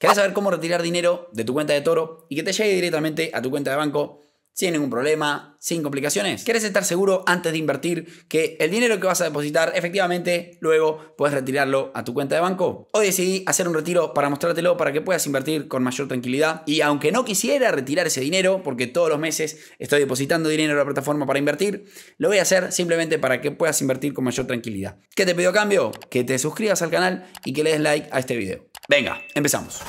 ¿Querés saber cómo retirar dinero de tu cuenta de Toro y que te llegue directamente a tu cuenta de banco? sin ningún problema, sin complicaciones. ¿Quieres estar seguro antes de invertir que el dinero que vas a depositar efectivamente luego puedes retirarlo a tu cuenta de banco? Hoy decidí hacer un retiro para mostrártelo para que puedas invertir con mayor tranquilidad y aunque no quisiera retirar ese dinero porque todos los meses estoy depositando dinero en la plataforma para invertir, lo voy a hacer simplemente para que puedas invertir con mayor tranquilidad. ¿Qué te pido a cambio? Que te suscribas al canal y que le des like a este video. Venga, empezamos.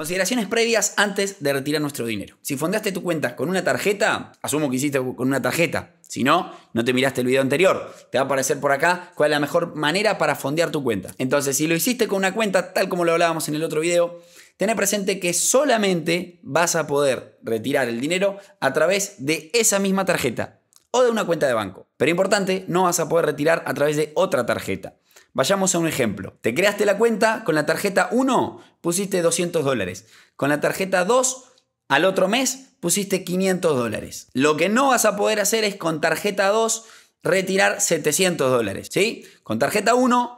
Consideraciones previas antes de retirar nuestro dinero. Si fondeaste tu cuenta con una tarjeta, asumo que hiciste con una tarjeta. Si no, no te miraste el video anterior. Te va a aparecer por acá cuál es la mejor manera para fondear tu cuenta. Entonces, si lo hiciste con una cuenta, tal como lo hablábamos en el otro video, ten presente que solamente vas a poder retirar el dinero a través de esa misma tarjeta o de una cuenta de banco. Pero importante, no vas a poder retirar a través de otra tarjeta. Vayamos a un ejemplo. Te creaste la cuenta con la tarjeta 1 pusiste 200 dólares. Con la tarjeta 2, al otro mes, pusiste 500 dólares. Lo que no vas a poder hacer es con tarjeta 2 retirar 700 dólares, ¿sí? Con tarjeta 1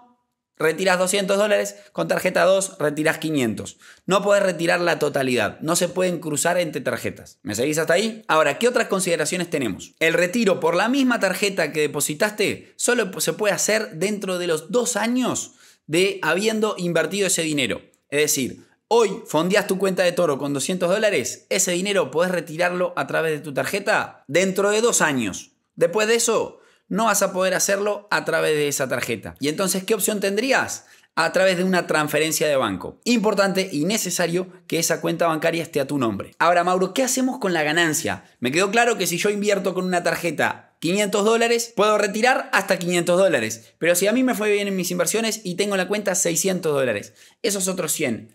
retiras 200 dólares, con tarjeta 2 retiras 500. No puedes retirar la totalidad, no se pueden cruzar entre tarjetas. ¿Me seguís hasta ahí? Ahora, ¿qué otras consideraciones tenemos? El retiro por la misma tarjeta que depositaste solo se puede hacer dentro de los dos años de habiendo invertido ese dinero. Es decir, hoy fondeas tu cuenta de toro con 200 dólares, ese dinero puedes retirarlo a través de tu tarjeta dentro de dos años. Después de eso, no vas a poder hacerlo a través de esa tarjeta. ¿Y entonces qué opción tendrías? a través de una transferencia de banco. Importante y necesario que esa cuenta bancaria esté a tu nombre. Ahora, Mauro, ¿qué hacemos con la ganancia? Me quedó claro que si yo invierto con una tarjeta 500 dólares, puedo retirar hasta 500 dólares. Pero si a mí me fue bien en mis inversiones y tengo en la cuenta 600 dólares, esos otros 100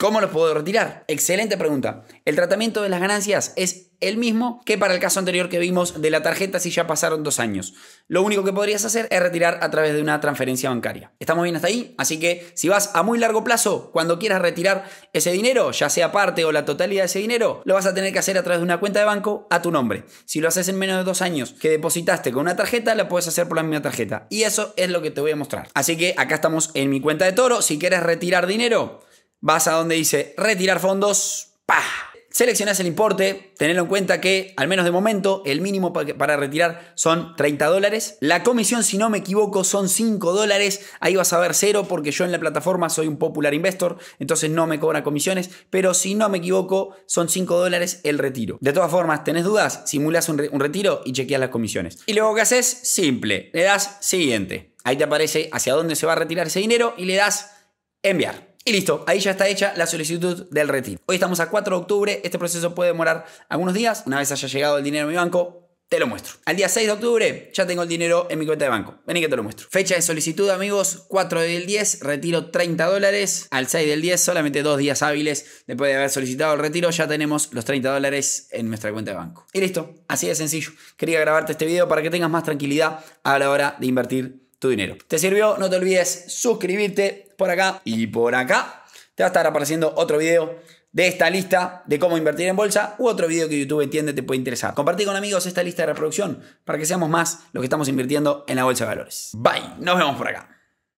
¿Cómo los puedo retirar? Excelente pregunta. El tratamiento de las ganancias es el mismo que para el caso anterior que vimos de la tarjeta si ya pasaron dos años. Lo único que podrías hacer es retirar a través de una transferencia bancaria. ¿Estamos bien hasta ahí? Así que si vas a muy largo plazo, cuando quieras retirar ese dinero, ya sea parte o la totalidad de ese dinero, lo vas a tener que hacer a través de una cuenta de banco a tu nombre. Si lo haces en menos de dos años que depositaste con una tarjeta, la puedes hacer por la misma tarjeta. Y eso es lo que te voy a mostrar. Así que acá estamos en mi cuenta de toro. Si quieres retirar dinero, vas a donde dice retirar fondos, ¡pah! Seleccionas el importe, tenedlo en cuenta que al menos de momento el mínimo para retirar son 30 dólares. La comisión, si no me equivoco, son 5 dólares. Ahí vas a ver cero porque yo en la plataforma soy un popular investor, entonces no me cobra comisiones, pero si no me equivoco, son 5 dólares el retiro. De todas formas, ¿tenés dudas? Simulas un, un retiro y chequeas las comisiones. Y luego, ¿qué haces? Simple, le das siguiente. Ahí te aparece hacia dónde se va a retirar ese dinero y le das enviar. Y listo, ahí ya está hecha la solicitud del retiro. Hoy estamos a 4 de octubre, este proceso puede demorar algunos días. Una vez haya llegado el dinero a mi banco, te lo muestro. Al día 6 de octubre ya tengo el dinero en mi cuenta de banco. Vení que te lo muestro. Fecha de solicitud, amigos, 4 del 10, retiro 30 dólares. Al 6 del 10, solamente dos días hábiles después de haber solicitado el retiro, ya tenemos los 30 dólares en nuestra cuenta de banco. Y listo, así de sencillo. Quería grabarte este video para que tengas más tranquilidad a la hora de invertir tu dinero. ¿Te sirvió? No te olvides suscribirte por acá y por acá. Te va a estar apareciendo otro video de esta lista de cómo invertir en bolsa u otro video que YouTube entiende te puede interesar. Compartí con amigos esta lista de reproducción para que seamos más los que estamos invirtiendo en la bolsa de valores. Bye, nos vemos por acá.